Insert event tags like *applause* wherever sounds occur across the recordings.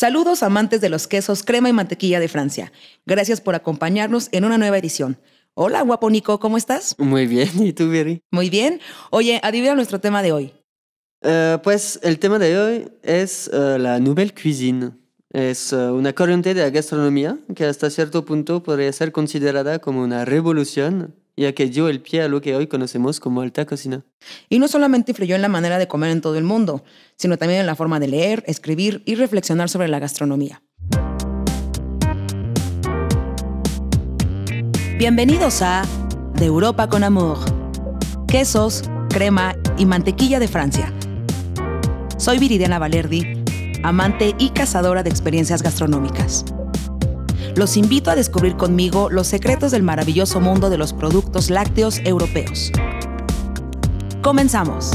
Saludos amantes de los quesos crema y mantequilla de Francia. Gracias por acompañarnos en una nueva edición. Hola, guapo Nico, ¿cómo estás? Muy bien, ¿y tú, Viri? Muy bien. Oye, adivina nuestro tema de hoy. Eh, pues el tema de hoy es eh, la nouvelle cuisine. Es eh, una corriente de la gastronomía que hasta cierto punto podría ser considerada como una revolución ya que dio el pie a lo que hoy conocemos como alta cocina. Y no solamente influyó en la manera de comer en todo el mundo, sino también en la forma de leer, escribir y reflexionar sobre la gastronomía. Bienvenidos a De Europa con Amor. Quesos, crema y mantequilla de Francia. Soy Viridiana Valerdi, amante y cazadora de experiencias gastronómicas. Los invito a descubrir conmigo los secretos del maravilloso mundo de los productos lácteos europeos. Comenzamos.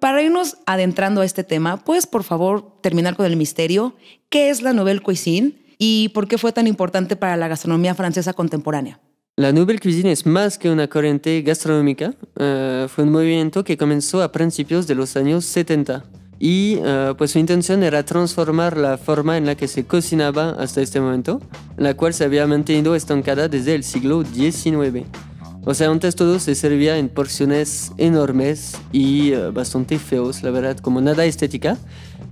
Para irnos adentrando a este tema, ¿puedes por favor terminar con el misterio? ¿Qué es la Nouvelle Cuisine y por qué fue tan importante para la gastronomía francesa contemporánea? La Nouvelle Cuisine es más que una corriente gastronómica. Eh, fue un movimiento que comenzó a principios de los años 70 y eh, pues su intención era transformar la forma en la que se cocinaba hasta este momento, la cual se había mantenido estancada desde el siglo XIX. O sea, antes todo se servía en porciones enormes y eh, bastante feos, la verdad, como nada estética.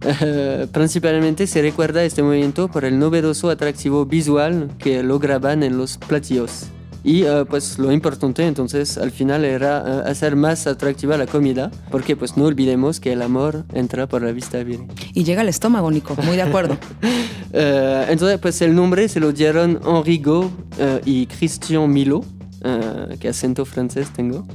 *laughs* principalmente se recuerda este movimiento por el novedoso atractivo visual que lograban en los platillos y eh, pues lo importante entonces al final era eh, hacer más atractiva la comida, porque pues no olvidemos que el amor entra por la vista bien Y llega al estómago, Nico, muy de acuerdo. *laughs* Eh, entonces pues el nombre se lo dieron Henri Go y Christian Milo. que acento francés tengo,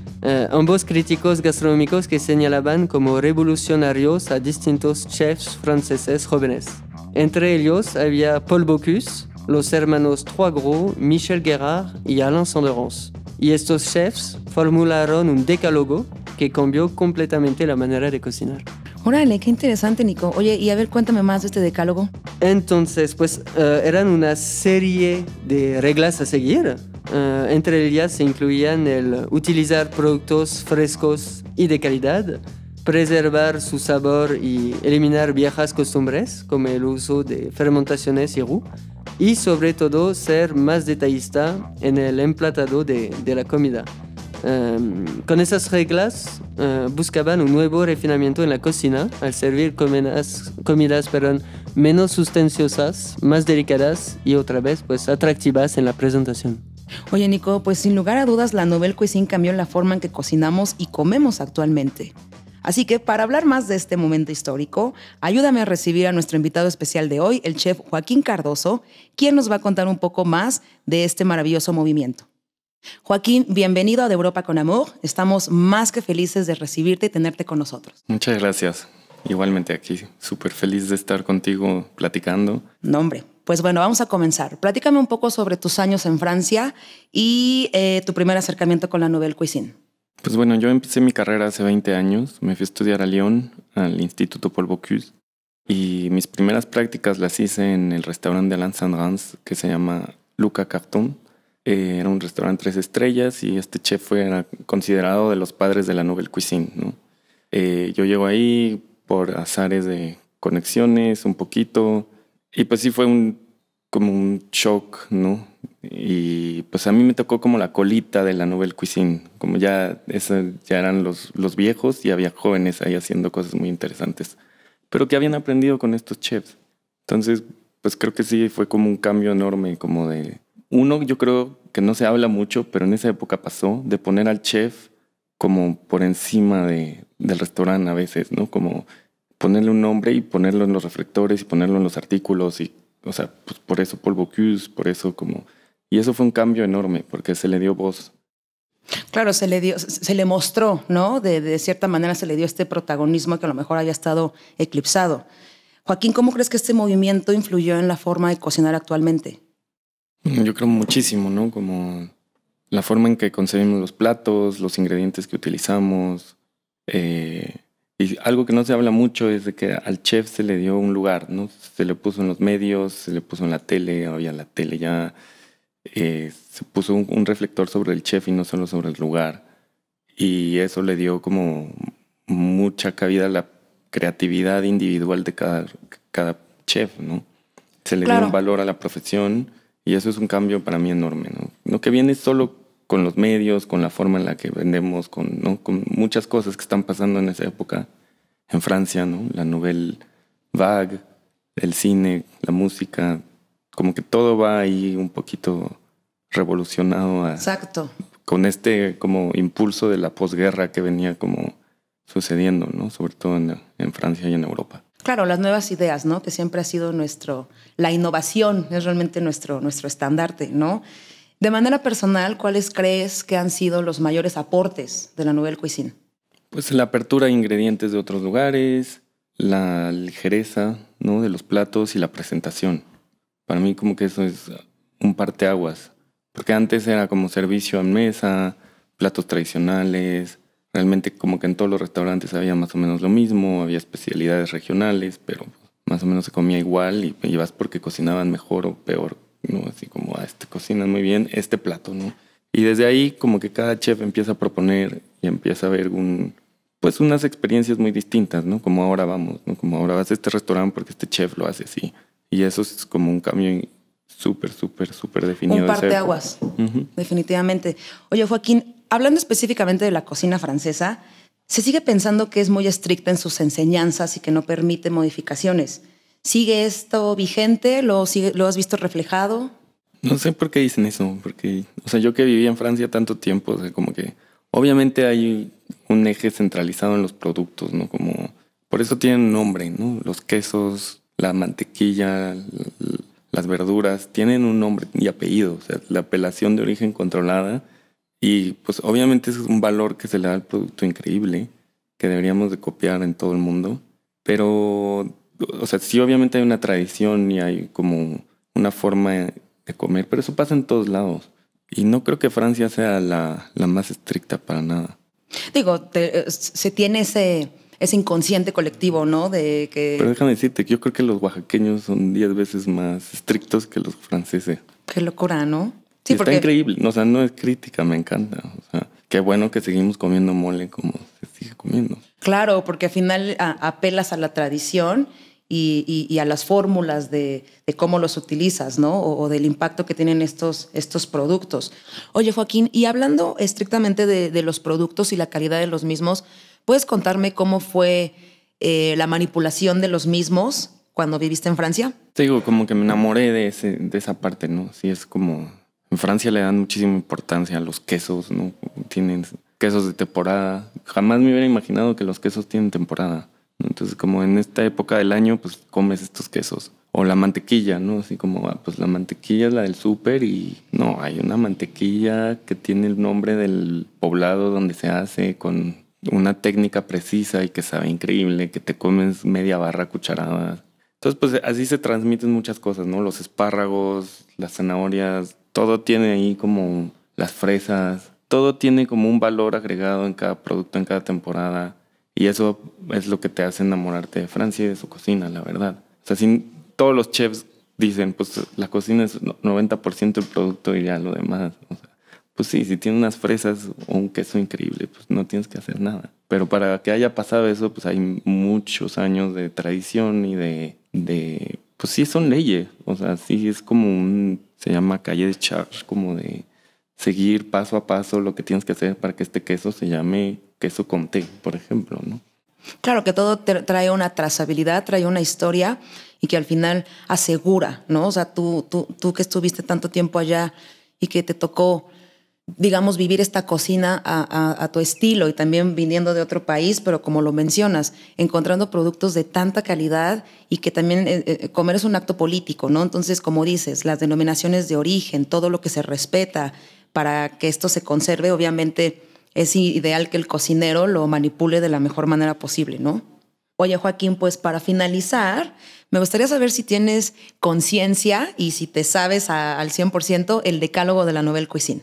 ambos críticos gastronómicos que señalaban como revolucionarios a distintos chefs franceses jóvenes. Entre ellos había Paul Bocuse, los hermanos Trois Gros, Michel Guérard y Alain Sanderance. Y estos chefs formularon un decálogo que cambió completamente la manera de cocinar. Órale, qué interesante, Nico. Oye, y a ver, cuéntame más de este decálogo. Entonces, pues eh, eran una serie de reglas a seguir. Eh, entre ellas se incluían el utilizar productos frescos y de calidad, preservar su sabor y eliminar viejas costumbres, como el uso de fermentaciones y roux y sobre todo ser más detallista en el emplatado de, de la comida. Em, con esas reglas eh, buscaban un nuevo refinamiento en la cocina al servir comidas, comidas menos sustanciosas, más delicadas y otra vez pues atractivas en la presentación. Oye, Nico, pues sin lugar a dudas la Novel Cuisine cambió la forma en que cocinamos y comemos actualmente. Así que para hablar más de este momento histórico, ayúdame a recibir a nuestro invitado especial de hoy, el chef Joaquín Cardoso, quien nos va a contar un poco más de este maravilloso movimiento. Joaquín, bienvenido a De Europa con Amor. Estamos más que felices de recibirte y tenerte con nosotros. Muchas gracias. Igualmente aquí, súper feliz de estar contigo platicando. No, hombre. Pues bueno, vamos a comenzar. Platícame un poco sobre tus años en Francia y eh, tu primer acercamiento con la Nouvelle Cuisine. Pues bueno, yo empecé mi carrera hace 20 años, me fui a estudiar a León, al Instituto Paul Bocuse, y mis primeras prácticas las hice en el restaurante de Alain Sandrans, que se llama Luca Carton. Eh, era un restaurante tres estrellas y este chef fue considerado de los padres de la nouvelle cuisine. ¿no? Eh, yo llego ahí por azares de conexiones, un poquito, y pues sí fue un, como un shock, ¿no? Y pues a mí me tocó como la colita de la Nouvelle Cuisine, como ya, eso, ya eran los, los viejos y había jóvenes ahí haciendo cosas muy interesantes, pero que habían aprendido con estos chefs. Entonces, pues creo que sí, fue como un cambio enorme, como de... Uno, yo creo que no se habla mucho, pero en esa época pasó de poner al chef como por encima de, del restaurante a veces, ¿no? Como ponerle un nombre y ponerlo en los reflectores y ponerlo en los artículos y, o sea, pues por eso Paul Bocuse, por eso como y eso fue un cambio enorme porque se le dio voz. Claro, se le dio, se le mostró, ¿no? De, cierta manera se le dio este protagonismo que a lo mejor haya estado eclipsado. Joaquín, ¿cómo crees que este movimiento influyó en la forma de cocinar actualmente? Yo creo muchísimo, ¿no? Como la forma en que concebimos los platos, los ingredientes que utilizamos. Eh, y algo que no se habla mucho es de que al chef se le dio un lugar, ¿no? Se le puso en los medios, se le puso en la tele, había la tele ya eh, se puso un, reflector sobre el chef y no solo sobre el lugar. Y eso le dio como mucha cabida a la creatividad individual de cada, cada chef, ¿no? Se le dio un valor a la profesión y eso es un cambio para mí enorme, ¿no? Lo que viene solo con los medios, con la forma en la que vendemos, con, ¿no? con muchas cosas que están pasando en esa época en Francia, ¿no? La novel vague, el cine, la música, como que todo va ahí un poquito revolucionado. Exacto. Con este como impulso de la posguerra que venía como sucediendo, ¿no? Sobre todo en, en, Francia y en Europa. Claro, las nuevas ideas, ¿no? Que siempre ha sido nuestro, la innovación es realmente nuestro, nuestro estandarte, ¿no? De manera personal, ¿cuáles crees que han sido los mayores aportes de la Nouvelle Cuisine? Pues la apertura de ingredientes de otros lugares, la ligereza, ¿no? De los platos y la presentación. Para mí como que eso es un parteaguas, porque antes era como servicio en mesa, platos tradicionales, realmente como que en todos los restaurantes había más o menos lo mismo, había especialidades regionales, pero más o menos se comía igual y ibas porque cocinaban mejor o peor, ¿no? Así como, ah, este cocinan muy bien, este plato, ¿no? Y desde ahí como que cada chef empieza a proponer y empieza a ver un, pues unas experiencias muy distintas, ¿no? Como ahora vamos, ¿no? Como ahora vas a este restaurante porque este chef lo hace así. Y eso es como un cambio súper, súper, súper definido. Un parte de aguas, definitivamente. Oye, Joaquín, hablando específicamente de la cocina francesa, se sigue pensando que es muy estricta en sus enseñanzas y que no permite modificaciones. ¿Sigue esto vigente? ¿Lo, ¿Lo has visto reflejado? No sé por qué dicen eso, porque, o sea, yo que viví en Francia tanto tiempo, como que obviamente hay un eje centralizado en los productos, ¿no? Como, por eso tienen nombre, ¿no? Los quesos, la mantequilla, las verduras, tienen un nombre y apellido, o sea, la apelación de origen controlada. Y pues obviamente es un valor que se le da al producto increíble, que deberíamos de copiar en todo el mundo. Pero, o sea, sí obviamente hay una tradición y hay como una forma de comer, pero eso pasa en todos lados. Y no creo que Francia sea la, más estricta para nada. Digo, eh, se tiene ese ese inconsciente colectivo, ¿no? De que... Pero déjame decirte que yo creo que los oaxaqueños son 10 veces más estrictos que los franceses. Qué locura, ¿no? Sí, Está increíble, o sea, no es crítica, me encanta. O sea, qué bueno que seguimos comiendo mole como se sigue comiendo. Claro, porque al final apelas a la tradición y, a las fórmulas de, cómo los utilizas, ¿no? O, del impacto que tienen estos, estos productos. Oye, Joaquín, y hablando estrictamente de los productos y la calidad de los mismos, ¿Puedes contarme cómo fue eh, la manipulación de los mismos cuando viviste en Francia? Te digo, como que me enamoré de, ese, de esa parte, ¿no? Sí, es como... En Francia le dan muchísima importancia a los quesos, ¿no? Tienen quesos de temporada. Jamás me hubiera imaginado que los quesos tienen temporada. Entonces, como en esta época del año, pues comes estos quesos. O la mantequilla, ¿no? Así como, ah, pues la mantequilla es la del súper y no, hay una mantequilla que tiene el nombre del poblado donde se hace con una técnica precisa y que sabe increíble, que te comes media barra cucharada. Entonces, pues así se transmiten muchas cosas, ¿no? Los espárragos, las zanahorias, todo tiene ahí como las fresas, todo tiene como un valor agregado en cada producto, en cada temporada. Y eso es lo que te hace enamorarte de Francia y de su cocina, la verdad. O sea, todos los chefs dicen, pues la cocina es 90% el producto y ya lo demás. O sea, pues sí, si tiene unas fresas o un queso increíble, pues no tienes que hacer nada. Pero para que haya pasado eso, pues hay muchos años de tradición y de, pues sí, son leyes. O sea, sí es como un, se llama calle de Charles, como de seguir paso a paso lo que tienes que hacer para que este queso se llame queso con té, por ejemplo, ¿no? Claro que todo trae una trazabilidad, trae una historia y que al final asegura, ¿no? O sea, tú, tú, tú que estuviste tanto tiempo allá y que te tocó digamos, vivir esta cocina a, tu estilo y también viniendo de otro país, pero como lo mencionas, encontrando productos de tanta calidad y que también eh, eh, comer es un acto político, ¿no? Entonces, como dices, las denominaciones de origen, todo lo que se respeta para que esto se conserve, obviamente es ideal que el cocinero lo manipule de la mejor manera posible, ¿no? Oye, Joaquín, pues para finalizar, me gustaría saber si tienes conciencia y si te sabes al 100% el decálogo de la Novel Cuisine.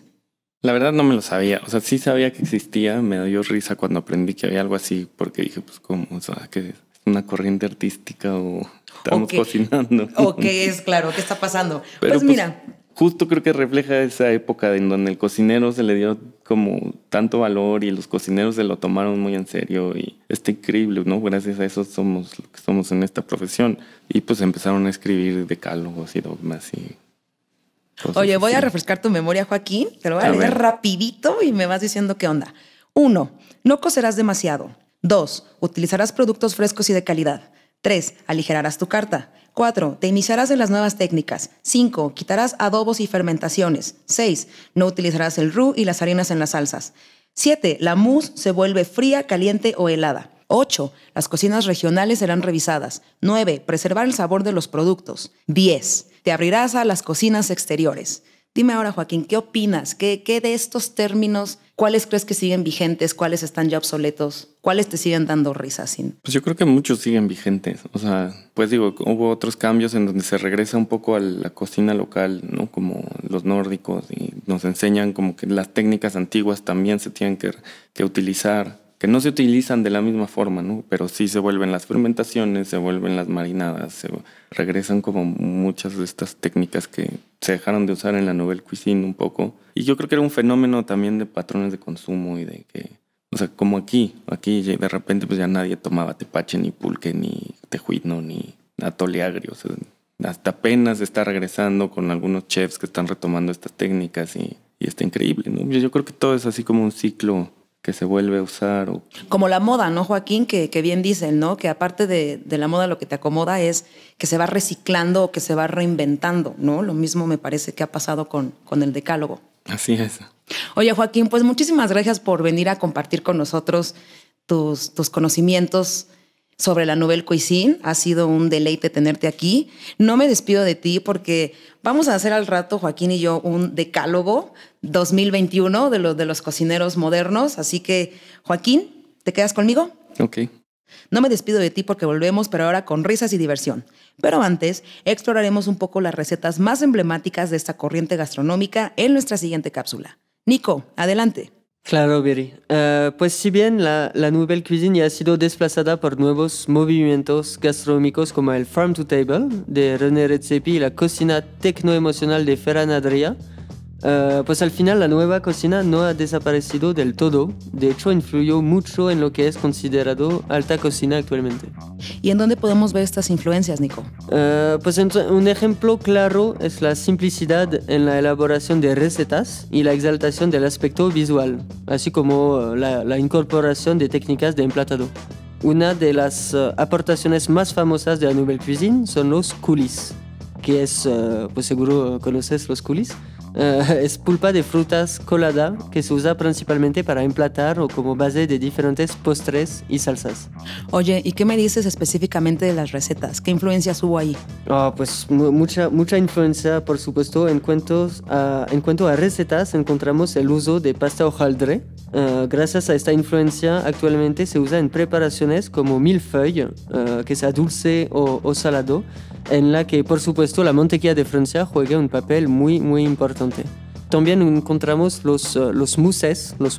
La verdad no me lo sabía. O sea, sí sabía que existía. Me dio risa cuando aprendí que había algo así, porque dije, pues, ¿cómo? O sea, que es una corriente artística o estamos cocinando. *laughs* O qué es, claro, ¿qué está pasando? Pues, pues mira. justo creo que refleja esa época en donde el cocinero se le dio como tanto valor y los cocineros se lo tomaron muy en serio y está increíble, ¿no? Gracias a eso somos lo que somos en esta profesión. Y pues empezaron a escribir decálogos y dogmas y Oye, voy a refrescar tu memoria, Joaquín. Te lo voy a, leer rapidito y me vas diciendo qué onda. Uno, no cocerás demasiado. Dos, utilizarás productos frescos y de calidad. Tres, aligerarás tu carta. 4. Te iniciarás en las nuevas técnicas. 5. Quitarás adobos y fermentaciones. 6. No utilizarás el roux y las harinas en las salsas. 7. La mousse se vuelve fría, caliente o helada. 8. Las cocinas regionales serán revisadas. 9. Preservar el sabor de los productos. 10 te abrirás a las cocinas exteriores. Dime ahora, Joaquín, ¿qué opinas? ¿Qué, de estos términos, cuáles crees que siguen vigentes, cuáles están ya obsoletos, cuáles te siguen dando risa? Sin? Pues yo creo que muchos siguen vigentes. O sea, pues digo, hubo otros cambios en donde se regresa un poco a la cocina local, ¿no? Como los nórdicos y nos enseñan como que las técnicas antiguas también se tienen que utilizar que no se utilizan de la misma forma, ¿no? Pero sí se vuelven las fermentaciones, se vuelven las marinadas, se regresan como muchas de estas técnicas que se dejaron de usar en la novel cuisine un poco. Y yo creo que era un fenómeno también de patrones de consumo y de que, o sea, como aquí, aquí de repente pues ya nadie tomaba tepache, ni pulque, ni tejuino, ni atole agrio, hasta apenas está regresando con algunos chefs que están retomando estas técnicas y, está increíble, yo creo que todo es así como un ciclo que se vuelve a usar. O... Como la moda, ¿no, Joaquín? Que, bien dicen, ¿no? Que aparte de, la moda lo que te acomoda es que se va reciclando o que se va reinventando, ¿no? Lo mismo me parece que ha pasado con, con el decálogo. Así es. Oye, Joaquín, pues muchísimas gracias por venir a compartir con nosotros tus, tus conocimientos sobre la novel Cuisine. Ha sido un deleite tenerte aquí. No me despido de ti porque vamos a hacer al rato, Joaquín y yo, un decálogo 2021 de los, de los cocineros modernos. Así que, Joaquín, ¿te quedas conmigo? Ok. No me despido de ti porque volvemos, pero ahora con risas y diversión. Pero antes, exploraremos un poco las recetas más emblemáticas de esta corriente gastronómica en nuestra siguiente cápsula. Nico, adelante. Claro, Biri. Eh, pues si bien la, la Nouvelle Cuisine ya ha sido desplazada por nuevos movimientos gastronómicos como el Farm to Table de René Redzepi y la cocina tecnoemocional de Ferran Adria, eh, pues al final la nueva cocina no ha desaparecido del todo, de hecho influyó mucho en lo que es considerado alta cocina actualmente. ¿Y en dónde podemos ver estas influencias, Nico? Eh, pues un ejemplo claro es la simplicidad en la elaboración de recetas y la exaltación del aspecto visual, así como eh, la, incorporación de técnicas de emplatado. Una de las aportaciones más famosas de la Nouvelle Cuisine son los coulis, que es, pues seguro conoces los coulis, eh, es pulpa de frutas colada que se usa principalmente para emplatar o como base de diferentes postres y salsas. Oye, ¿y qué me dices específicamente de las recetas? ¿Qué influencias hubo ahí? Ah, pues mucha, mucha influencia, por supuesto. En, en cuanto a recetas, encontramos el uso de pasta hojaldre. Eh, gracias a esta influencia, actualmente se usa en preparaciones como milfeuille, eh, que sea dulce o, o salado en la que por supuesto la mantequilla de Francia juega un papel muy muy importante. También encontramos los, eh, los mousses, los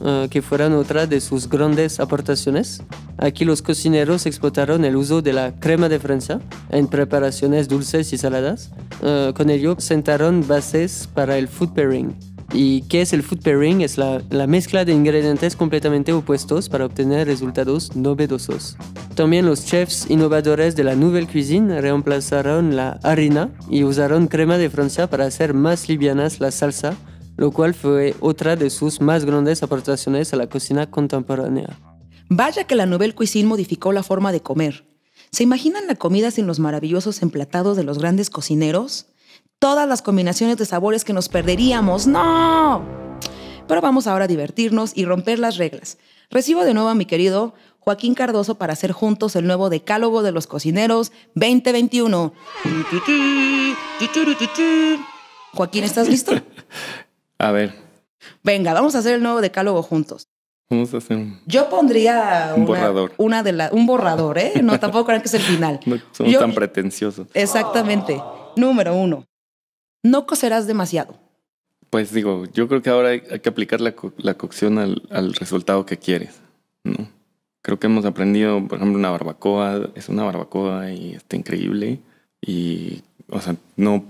eh, que fueron otra de sus grandes aportaciones. Aquí los cocineros explotaron el uso de la crema de Francia en preparaciones dulces y saladas. Eh, con ello sentaron bases para el food pairing ¿Y qué es el food pairing? Es la, mezcla de ingredientes completamente opuestos para obtener resultados novedosos. También los chefs innovadores de la Nouvelle Cuisine reemplazaron la harina y usaron crema de Francia para hacer más livianas la salsa, lo cual fue otra de sus más grandes aportaciones a la cocina contemporánea. Vaya que la Nouvelle Cuisine modificó la forma de comer. ¿Se imaginan la comida sin los maravillosos emplatados de los grandes cocineros? todas las combinaciones de sabores que nos perderíamos. ¡No! Pero vamos ahora a divertirnos y romper las reglas. Recibo de nuevo a mi querido Joaquín Cardoso para hacer juntos el nuevo Decálogo de los Cocineros 2021. Joaquín, ¿estás listo? *laughs* A ver. Venga, vamos a hacer el nuevo Decálogo juntos. Vamos a hacer un... Yo pondría un borrador. Una de un borrador, ¿eh? No, tampoco crean que es el final. *laughs* Son tan pretenciosos. Exactamente. Número uno no cocerás demasiado. Pues digo, yo creo que ahora hay, que aplicar la, la cocción al, al, resultado que quieres, ¿no? Creo que hemos aprendido, por ejemplo, una barbacoa, es una barbacoa y está increíble. Y, o sea, no,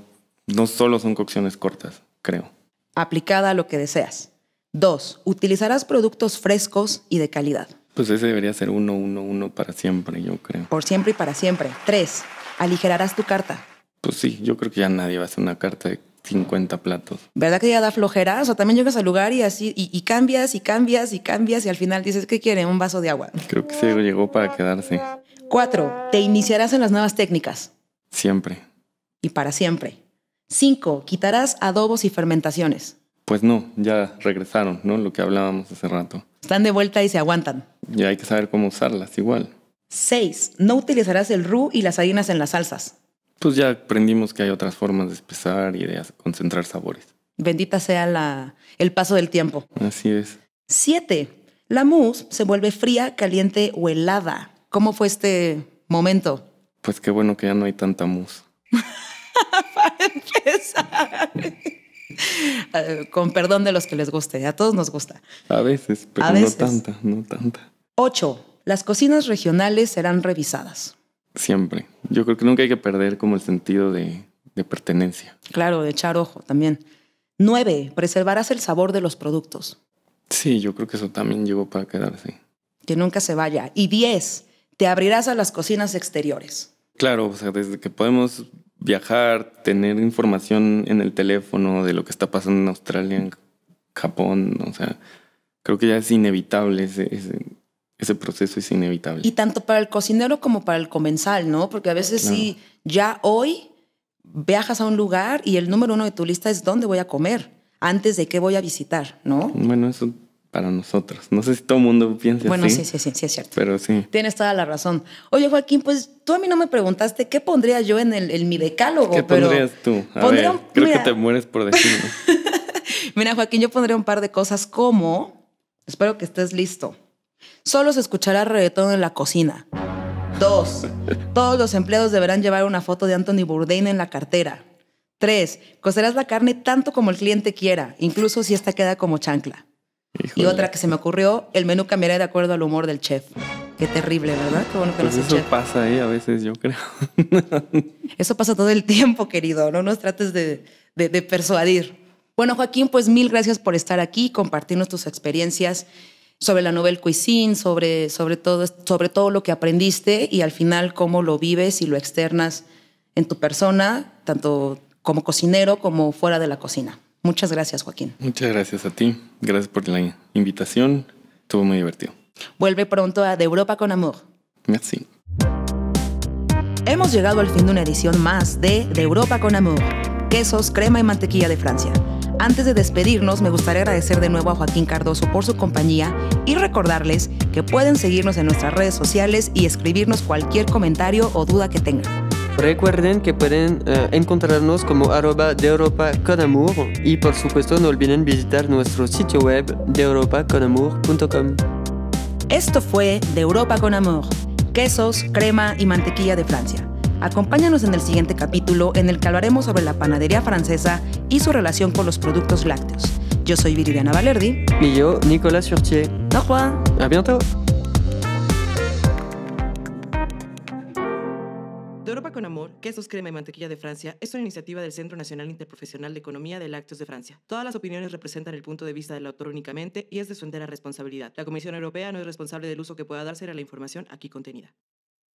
no solo son cocciones cortas, creo. Aplicada a lo que deseas. Dos, utilizarás productos frescos y de calidad. Pues ese debería ser uno, uno, uno para siempre, yo creo. Por siempre y para siempre. Tres, aligerarás tu carta. Pues sí, yo creo que ya nadie va a hacer una carta de 50 platos. ¿Verdad que ya da flojera? O sea, también llegas al lugar y así, y, cambias, y cambias, y cambias, y al final dices, ¿qué quiere? Un vaso de agua. Creo que se llegó para quedarse. Cuatro, te iniciarás en las nuevas técnicas. Siempre. Y para siempre. Cinco, quitarás adobos y fermentaciones. Pues no, ya regresaron, ¿no? Lo que hablábamos hace rato. Están de vuelta y se aguantan. Y hay que saber cómo usarlas igual. Seis, no utilizarás el roux y las harinas en las salsas pues ya aprendimos que hay otras formas de espesar y de concentrar sabores. Bendita sea la, el paso del tiempo. Así es. Siete. La mousse se vuelve fría, caliente o helada. ¿Cómo fue este momento? Pues qué bueno que ya no hay tanta mousse. *laughs* Para empezar. *laughs* Eh, con perdón de los que les guste, a todos nos gusta. A veces, pero no tanta, no tanta. Ocho. Las cocinas regionales serán revisadas. Siempre. Yo creo que nunca hay que perder como el sentido de, pertenencia. Claro, de echar ojo también. Nueve, preservarás el sabor de los productos. Sí, yo creo que eso también llegó para quedarse. Que nunca se vaya. Y diez, te abrirás a las cocinas exteriores. Claro, o sea, desde que podemos viajar, tener información en el teléfono de lo que está pasando en Australia, en Japón, o sea, creo que ya es inevitable ese ese proceso es inevitable. Y tanto para el cocinero como para el comensal, ¿no? Porque a veces sí, ya hoy viajas a un lugar y el número uno de tu lista es dónde voy a comer, antes de qué voy a visitar, ¿no? Bueno, eso para nosotros. No sé si todo el mundo piensa bueno, Bueno, sí, sí, sí, sí, es cierto. Pero sí. Tienes toda la razón. Oye, Joaquín, pues tú a mí no me preguntaste qué pondría yo en, el, mi decálogo. ¿Qué pondrías tú? creo que te mueres por decirlo. *laughs* mira, Joaquín, yo pondría un par de cosas como, espero que estés listo. Solo se escuchará reggaetón en la cocina. Dos, todos los empleados deberán llevar una foto de Anthony Bourdain en la cartera. Tres, cocerás la carne tanto como el cliente quiera, incluso si esta queda como chancla. Y otra que se me ocurrió, el menú cambiará de acuerdo al humor del chef. Qué terrible, ¿verdad? Qué bueno que pues Eso pasa ahí a veces, yo creo. *laughs* eso pasa todo el tiempo, querido. No nos trates de, de, de persuadir. Bueno, Joaquín, pues mil gracias por estar aquí, compartirnos tus experiencias sobre la novel cuisine, sobre, sobre, todo, sobre todo lo que aprendiste y al final cómo lo vives y lo externas en tu persona, tanto como cocinero como fuera de la cocina. Muchas gracias, Joaquín. Muchas gracias a ti. Gracias por la invitación. Estuvo muy divertido. Vuelve pronto a De Europa con Amor. Merci. Hemos llegado al fin de una edición más de De Europa con Amor. Quesos, crema y mantequilla de Francia. Antes de despedirnos, me gustaría agradecer de nuevo a Joaquín Cardoso por su compañía y recordarles que pueden seguirnos en nuestras redes sociales y escribirnos cualquier comentario o duda que tengan. Recuerden que pueden eh, encontrarnos como arroba de Europa con Amor y por supuesto no olviden visitar nuestro sitio web de europaconamour.com. Esto fue De Europa con Amor, quesos, crema y mantequilla de Francia Acompáñanos en el siguiente capítulo en el que hablaremos sobre la panadería francesa y su relación con los productos lácteos. Yo soy Viridiana Valerdi. Y yo, Nicolas Surtier. Au revoir. A bientôt. De Europa con Amor, Quesos, Crema y Mantequilla de Francia es una iniciativa del Centro Nacional Interprofesional de Economía de Lácteos de Francia. Todas las opiniones representan el punto de vista del autor únicamente y es de su entera responsabilidad. La Comisión Europea no es responsable del uso que pueda darse a la información aquí contenida.